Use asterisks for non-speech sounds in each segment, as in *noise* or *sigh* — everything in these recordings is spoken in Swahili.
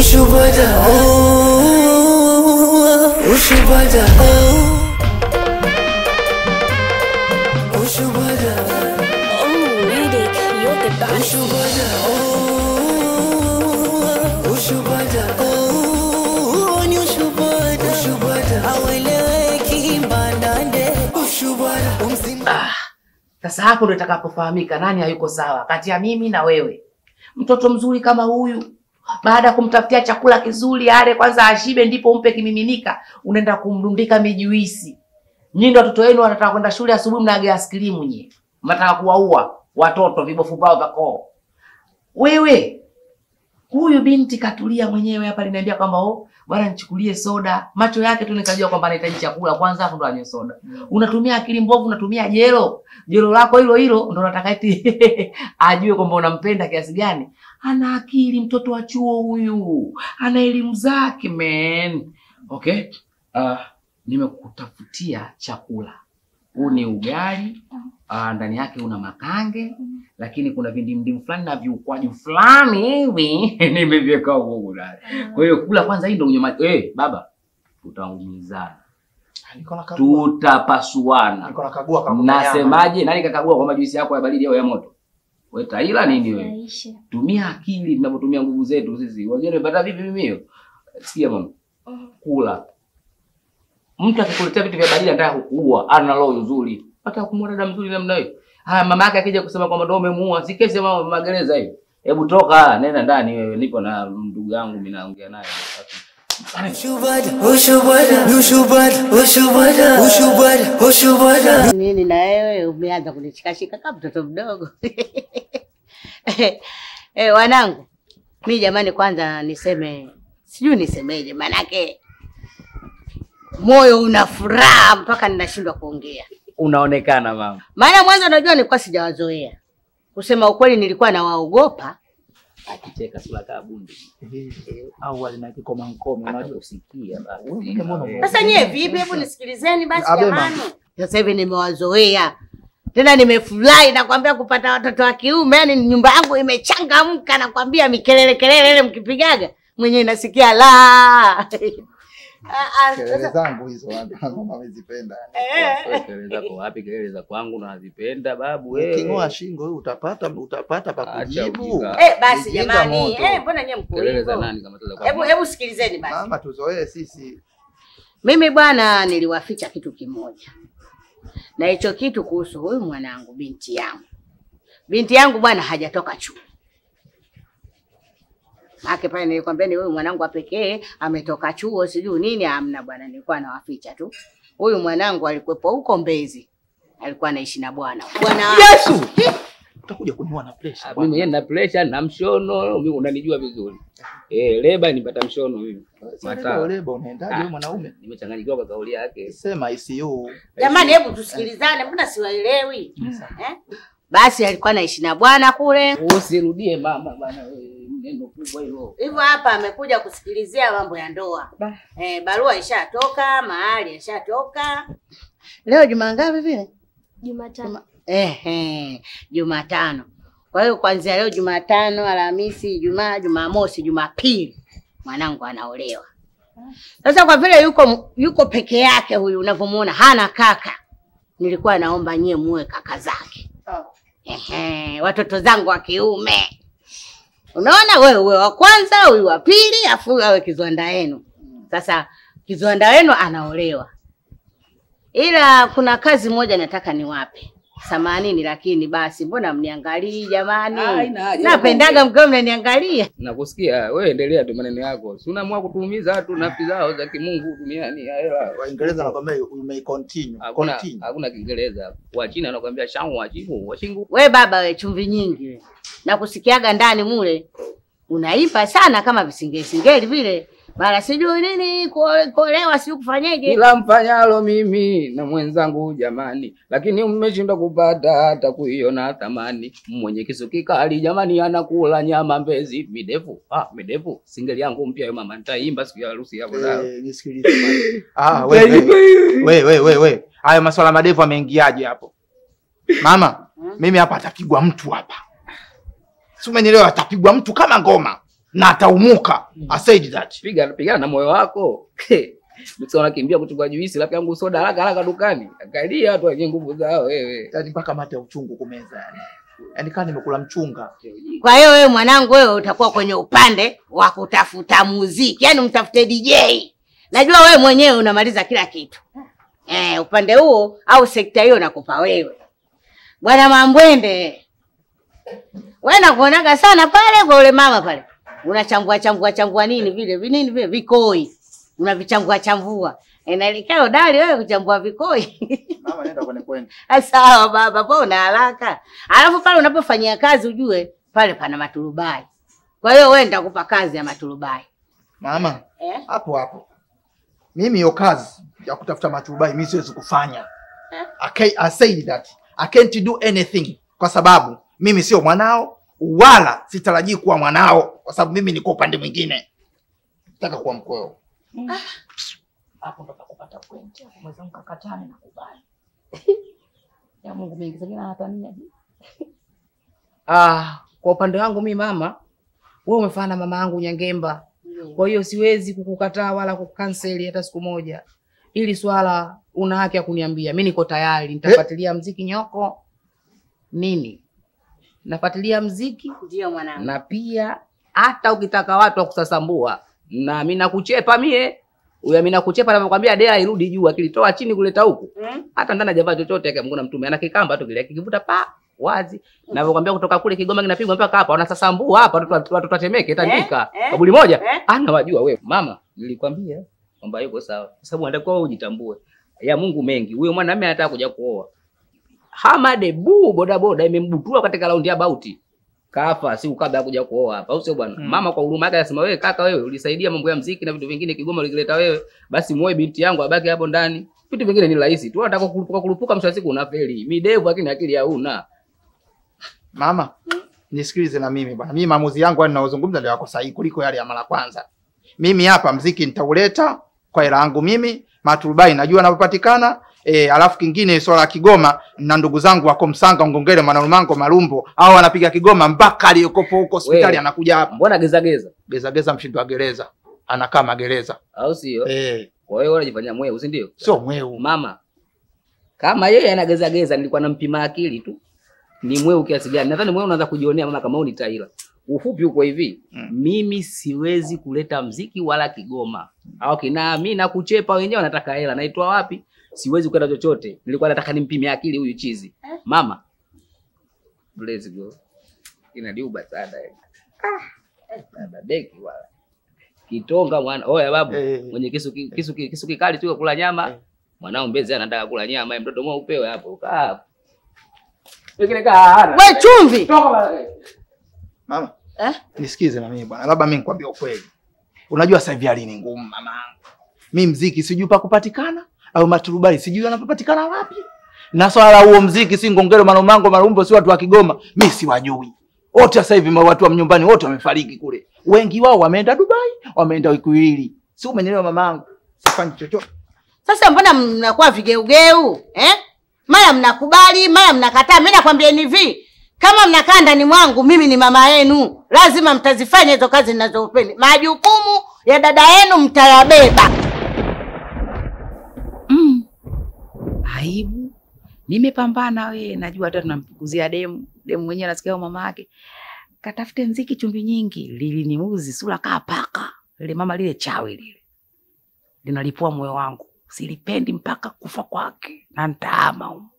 oh, oh, oh ah, sasa hapo ndo itakapofahamika nani hayuko sawa kati ya mimi na wewe. Mtoto mzuri kama huyu baada ya kumtafutia chakula kizuri ale kwanza ashibe, ndipo umpe kimiminika, unaenda kumrundika mijuisi. Nyinyi ndio watoto wenu wanataka kwenda shule asubuhi, mnaaga askilimu nyinyi, mnataka kuwaua watoto vibofu vao vya koo. Wewe huyu binti katulia mwenyewe hapa, linaambia kwamba oh, bwana nichukulie soda. Macho yake tu nikajua kwamba anahitaji chakula, kwanza hapo ndo anywe soda. Mm. Unatumia akili mbovu, unatumia jelo. Jelo lako hilo hilo ndo nataka eti *laughs* ajue kwamba unampenda kiasi gani. Ana akili mtoto wa chuo huyu. Ana elimu zake man. Okay? Uh, ah, nimekutafutia chakula ni ah. ugali uh, ndani yake una makange mm. lakini kuna vindimdimu fulani na viukwaji fulani hivi *laughs* nimeviweka huko ndani. Kwa hiyo kula kwanza, hii ndio unyama. Eh baba, tutaumizana tutapasuana. Nasemaje? Nani kakagua kwa majuisi yako ya baridi au ya moto? Wewe taila nini wewe? Tumia akili tunapotumia nguvu zetu sisi. Unajua nimepata vipi mimi hiyo? Sikia mama. Mm. Kula Mtu akikuletea vitu vya badili anataka kukuua, ana roho nzuri. Hata kumwona dada mzuri namna hiyo. Haya mama yake akija kusema kwamba ndio umemuua, si kesi mama magereza hiyo. Hebu toka, nenda ndani wewe, nipo na ndugu yangu mimi naongea naye. Mimi na wewe umeanza kunichikashika kama mtoto mdogo. *laughs* Eh, wanangu, mi jamani, kwanza niseme sijui nisemeje, manake moyo una furaha mpaka ninashindwa kuongea. Unaonekana mama. Maana mwanzo najua nilikuwa sijawazoea. Kusema ukweli, nilikuwa nawaogopa akicheka sura kaa bundi mhm. au alina kikoma mkoma, unajua usikia. Sasa nyie vipi? Hebu nisikilizeni basi jamani. Sasa hivi nimewazoea tena, nimefurahi nakwambia, kupata watoto wa kiume, yani nyumba yangu imechangamka, nakwambia mikelele kelele ile mkipigaga mwenyewe nasikia la *laughs* kelele ah, ah, zangu hizo mama amezipenda. Kelele eh. zako wapi? Kelele za kwangu nazipenda babu. Eh. Uking'oa shingo wewe utapata utapata pa kujibu. Eh, basi jamani, eh, mbona nyewe mko kelele za nani kama za Hebu hebu sikilizeni basi, mama, tuzoee sisi. Mimi bwana, niliwaficha kitu kimoja, na hicho kitu kuhusu huyu mwanangu, binti yangu, binti yangu bwana, hajatoka chuo Ake pale nilikwambieni huyu mwanangu wa pekee ametoka chuo sijui nini. Amna bwana, nilikuwa nawaficha tu. Huyu mwanangu alikuwepo huko Mbezi, alikuwa anaishi na bwana bwana. Yesu, utakuja kuniua na pressure. Ah, mimi yeye na pressure na mshono, mimi unanijua vizuri eh. Leba nipata mshono mimi. Mata leba, unaendaje wewe ah, mwanaume? Nimechanganyikiwa kwa kauli yake, sema ICU. Jamani, hebu tusikilizane, mbona siwaelewi mm. eh? Basi alikuwa anaishi na bwana kule. Usirudie mama bwana wewe neno kubwa hilo. Hivyo hapa amekuja kusikilizia mambo ya ndoa ba. Eh, barua ishatoka, mahali ishatoka. Leo juma ngapi vile? Jumatano. eh, eh, Jumatano. Kwa hiyo kuanzia leo Jumatano, Alhamisi, Ijumaa, Jumamosi, Jumapili mwanangu anaolewa. Sasa kwa vile yuko yuko peke yake huyu unavyomuona hana kaka, nilikuwa naomba nyie muwe kaka zake. Oh. Ehe, watoto zangu wa kiume Unaona, wewe uwe wa kwanza, huyu wa pili, afu awe kizwanda yenu. Sasa kizwanda wenu anaolewa, ila kuna kazi moja nataka niwape Samanini, lakini basi, mbona mniangalii jamani? Napendaga mkiwa mnaniangalia. Nakusikia wewe, endelea tu maneno yako, si unaamua kutuumiza watu nafsi zao za kimungu. Tumiani hela. Waingereza wanakuambia you continue, hakuna Kiingereza. Wachina wanakuambia shangu wachivu washingu. We baba we, chumvi nyingi na kusikiaga ndani mule unaipa sana kama visingesingeli vile mara sijui nini kuolewa, sijui kufanyeje. Ila mfanyalo mimi na mwenzangu jamani, lakini mmeshindwa kupata hata kuiona thamani. Mwenye kisu kikali jamani, anakula nyama mbezi midevu. Ah, midevu singeli yangu mpya yo mama, nitaimba siku ya harusi yako. Eh, ah, wewe wewe wewe wewe, hayo maswala madevu ameingiaje hapo mama? Hmm? Mimi hapa atakigwa mtu hapa si umenielewa, atapigwa mtu kama ngoma na ataumuka. Hmm. I said that. Piga na moyo wako. *laughs* Mtu anakimbia kuchukua juisi labda yangu soda haraka haraka dukani. Angalia watu wenye nguvu zao wewe. Yaani mpaka mate ya uchungu kumeza yani. Yaani, yaani kama nimekula mchunga. Kwa hiyo wewe mwanangu, wewe utakuwa kwenye upande wa kutafuta muziki. Yaani mtafute DJ. Najua wewe mwenyewe unamaliza kila kitu. Eh, upande huo au sekta hiyo nakupa wewe. Bwana Mambwende, wewe nakuonaga sana pale kwa ule mama pale. Unachambua chambua chambua nini vile Vinini vile vikoi. Unavichambua chambua. Inaelekea eh, udali wewe kuchambua vikoi. *laughs* Mama nenda kwenye kwenye. Eh, sawa baba, kwa una haraka. Alafu pale unapofanyia kazi ujue pale pana maturubai. Kwa hiyo wewe nitakupa kazi ya maturubai. Mama, Eh? hapo Hapo. Mimi hiyo kazi ya kutafuta maturubai mimi siwezi kufanya. Eh? I, I say that. I can't do anything kwa sababu mimi sio mwanao wala sitarajii kuwa mwanao, kwa sababu mimi niko upande mwingine, nataka kuwa mkweo. Mm. Ah. Hapo ndo na kubali. *laughs* Ya Mungu *laughs* Ah, kwa upande wangu mi mama, wewe umefana mama yangu Nyangemba. Mm. Kwa hiyo siwezi kukukataa wala kukanseli hata siku moja. Ili swala una haki ya kuniambia. Mimi niko tayari eh? nitafuatilia mziki nyoko nini nafuatilia mziki ndio mwanangu, na pia hata ukitaka watu wa kusasambua na mimi nakuchepa mie huyo mimi nakuchepa, nakwambia dea irudi juu, akilitoa chini kuleta huku mm. hata ndana javaa chochote, yake akamngona mtume ana kikamba tu kile kikivuta pa wazi mm. navyokwambia kutoka kule Kigoma kinapigwa mpaka hapa, wanasasambua hapa, watu watemeke tandika eh, eh, moja eh. ana wajua wewe mama, nilikwambia kwamba yuko sawa, kwa sababu anataka ujitambue ya Mungu mengi. Huyo mwanamume anataka kuja kuoa Hamade bu boda boda imembutua katika raundi ya bauti. Kafa siku kabla ya kuja kuoa hapa, au sio bwana? Mm. Mama kwa huruma yake anasema wewe kaka, wewe ulisaidia mambo ya mziki na vitu vingine Kigoma ulikileta wewe, basi muoe binti yangu abaki hapo ndani. Vitu vingine ni rahisi tu, unataka kulupuka kurupuka, mwisho wa siku unafeli. Midevu lakini akili hauna. Mama, mm. nisikilize na mimi bwana. Mimi maamuzi yangu yaani ninayozungumza ndio yako sahihi kuliko yale ya mara kwanza. Mimi hapa mziki nitauleta kwa hela yangu mimi, maturubai najua yanapopatikana E, alafu kingine swala ya Kigoma na ndugu zangu wako Msanga, Ngongere, Mwanalumango, Malumbo hao wanapiga Kigoma mpaka aliyokopo huko hospitali anakuja hapa. Mbona geza geza? Geza geza mshindo wa gereza. Anakaa magereza. Au sio? Eh. Kwa hiyo wewe unajifanyia mweu, si ndio? Sio mweu. Mama. Kama yeye anageza geza nilikuwa nampima akili tu. Ni mweu kiasi gani? Nadhani mweu unaanza kujionea mama kama ni taira. Ufupi uko hivi. Mm. Mimi siwezi kuleta mziki wala Kigoma. Au kina mimi nakuchepa wenyewe wanataka hela. Naitwa wapi? siwezi kwenda chochote, nilikuwa nataka nimpime akili huyu chizi eh? Mama let's go inadiuba sana ah, baba beki wala kitonga mwana. Oya babu eh, eh, eh. mwenye kisu kisu kisu kikali tu kula nyama eh. Mwanao mbezi anataka kula nyama, mtoto mwa upewe hapo, kaa hapo wengine we, chumvi. Toka mama eh, nisikize na mimi bwana, labda mimi nikwambie ukweli. Unajua sasa hivi hali ni ngumu mama, mimi mziki sijui pa kupatikana au maturubai, sijui yanapatikana wapi. Na swala la huo mziki, si ngongero, manomango, marumbo, si watu wa Kigoma, mi siwajui wote. Sasa hivi watu wa nyumbani wote wamefariki kule, wengi wao wameenda Dubai, wameenda Ikwili, si umenielewa mamangu? Sifanyi chochote. Sasa mbona mnakuwa vigeugeu eh? Mara mnakubali mara mnakataa. Mi nakwambieni hivi, kama mnakaa ndani mwangu, mimi ni mama yenu, lazima mtazifanya hizo kazi ninazopeni. Majukumu ya dada yenu mtayabeba. aibu. Nimepambana we, najua hata tunampunguzia demu demu mwenyewe anasikia mama yake katafute nziki chumbi nyingi, liliniuzi sura kaa paka lile mama lile chawi lile linalipua moyo wangu, silipendi mpaka kufa kwake na ntaama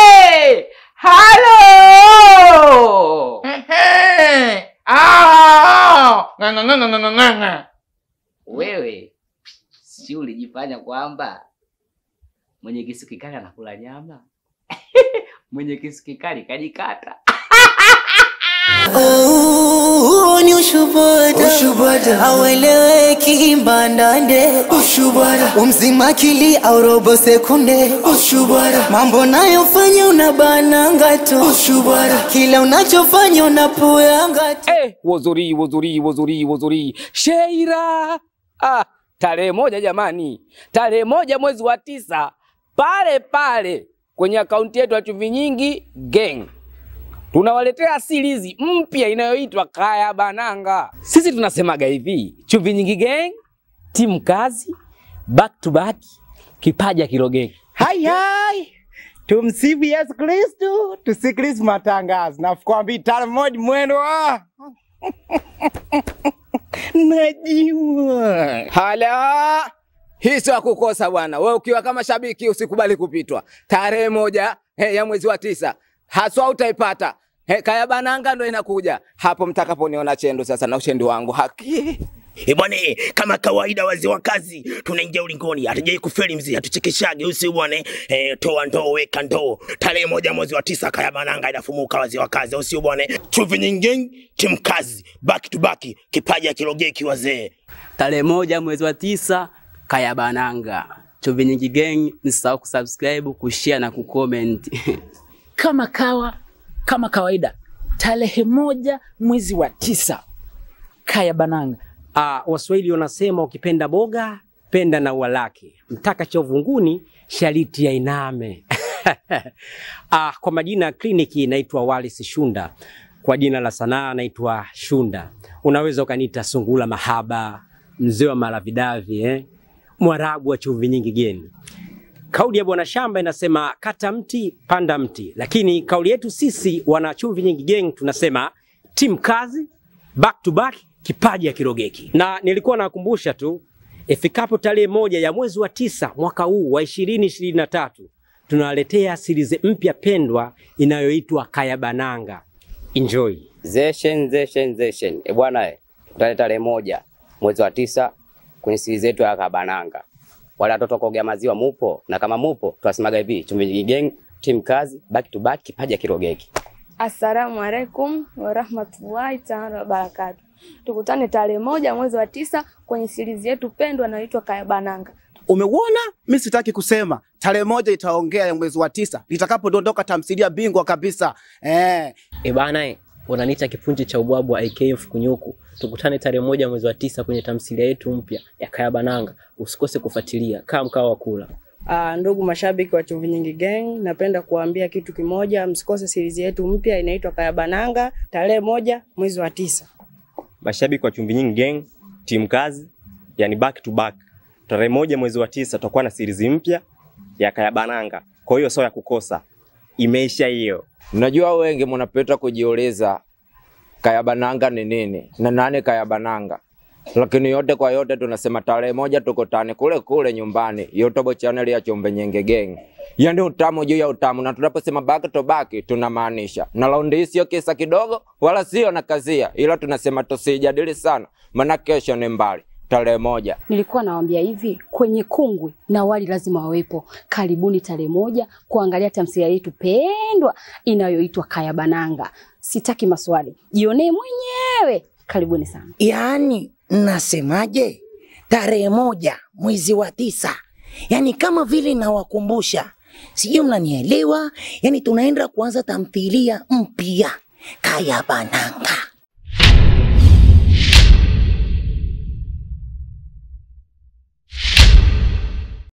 *laughs* Halo ng'ang'a. Wewe si ulijifanya kwamba mwenye kisu kikali anakula nyama? *laughs* mwenye kisu kikali kajikata. *laughs* ni ushuboda, ushuboda. Awelewe kimbandande ushuboda, umzima kili au robo sekunde ushuboda, mambo nayofanya unabananga tu ushuboda, kila unachofanya unapoyanga tu Eh, wazuri wazuri wazuri wazuri Sheira ah, tarehe moja jamani, tarehe moja mwezi wa tisa pale pale kwenye akaunti yetu ya Chumvi Nyingi Gang tunawaletea series mpya inayoitwa kaya bananga. Sisi tunasemaga hivi, chumvi nyingi gang, timu kazi, back to back, kipaja kirogeki. Hai hai, tumsifu Yesu Kristu, tusikilize matangazo nafukwambi tala mmoja mwendo ah. *laughs* najua hala hii kukosa bwana. Wewe ukiwa kama shabiki usikubali kupitwa. Tarehe moja eh, ya mwezi wa tisa haswa utaipata. He, kaya bananga ndo inakuja hapo mtakaponiona chendo sasa na ushindi wangu haki E eh, Ebwane, eh, kama kawaida wazee wa kazi tunaingia ulingoni, hatujai kufeli mzee, hatuchekeshage usi bwane. E, eh, toa ndoo weka ndoo. Tarehe moja mwezi wa tisa kaya bananga inafumuka wazee wa kazi, usi bwane. Chuvi nyingine chimkazi back to back kipaja kilogeki wazee. Tarehe moja mwezi wa tisa kaya bananga. Chuvi nyingi gang, nisahau kusubscribe, kushare na kucomment. *laughs* kama kawa kama kawaida tarehe moja mwezi wa tisa kaya Bananga. Ah, Waswahili wanasema ukipenda boga penda na ua lake, mtaka cha uvunguni shariti ya iname. *laughs* ah, kwa majina ya kliniki inaitwa Wallace Shunda, kwa jina la sanaa naitwa Shunda. Unaweza ukaniita sungula mahaba, mzee wa maravidavi, eh? mwarabu wa chumvi nyingi geni. Kauli ya Bwana Shamba inasema kata mti, panda mti, lakini kauli yetu sisi wana Chumvi Nyingi Gang tunasema timu kazi, back to back, kipaji kirogeki. Na nilikuwa nakumbusha tu ifikapo tarehe moja ya mwezi wa tisa mwaka huu wa ishirini ishirini na tatu tunawaletea series mpya pendwa inayoitwa Kaya Bananga. Enjoy. Zeshen, zeshen, zeshen. E bwana, kutane tarehe moja mwezi wa tisa kwenye series yetu ya Kaya Bananga wale watoto kuogea maziwa mupo? Na kama mupo, tunasemaga hivi Gang team kazi back to back, kipaji kirogeki. Assalamu alaikum warahmatullahi taala wabarakatu. Tukutane tarehe moja mwezi wa tisa kwenye sirizi yetu pendwa Kaya Bananga. Umeuona, mi sitaki kusema. Tarehe moja itaongea ya mwezi wa tisa litakapodondoka tamthilia bingwa kabisa eh. E bana wananiita kipunji cha ubwabwa aka Fukunyuku. Tukutane tarehe moja mwezi wa tisa kwenye tamthilia yetu mpya ya Kayabananga. Usikose kufuatilia. Kaa mkao wa kula. Ah, ndugu mashabiki wa Chumvi Nyingi Gang, napenda kuambia kitu kimoja, msikose series yetu mpya inaitwa Kayabananga tarehe moja mwezi wa tisa. Mashabiki wa Chumvi Nyingi Gang, timu kazi, yani back to back. Tarehe moja mwezi wa tisa tutakuwa na series mpya ya Kayabananga. Kwa hiyo sio ya kukosa imeisha hiyo. Unajua wengi mnapeta kujiuliza kayabananga ni nini na nani kayabananga, lakini yote kwa yote tunasema tarehe moja tukutane kule kule nyumbani YouTube channel ya Chumbe Nyenge Gang. Yaani utamu juu ya utamu, na tunaposema back to back tunamaanisha, na raundi hii sio kisa kidogo, wala sio na kazia, ila tunasema tusijadili sana, maana kesho ni mbali tarehe moja. Nilikuwa nawaambia hivi kwenye kungwi na wali lazima wawepo. Karibuni tarehe moja kuangalia tamthilia yetu pendwa inayoitwa Kaya Bananga. Sitaki maswali, jionee mwenyewe. Karibuni sana. Yaani nasemaje, tarehe moja mwezi wa tisa, yaani kama vile nawakumbusha, sijui mnanielewa. Yaani tunaenda kuanza tamthilia mpya Kaya Bananga.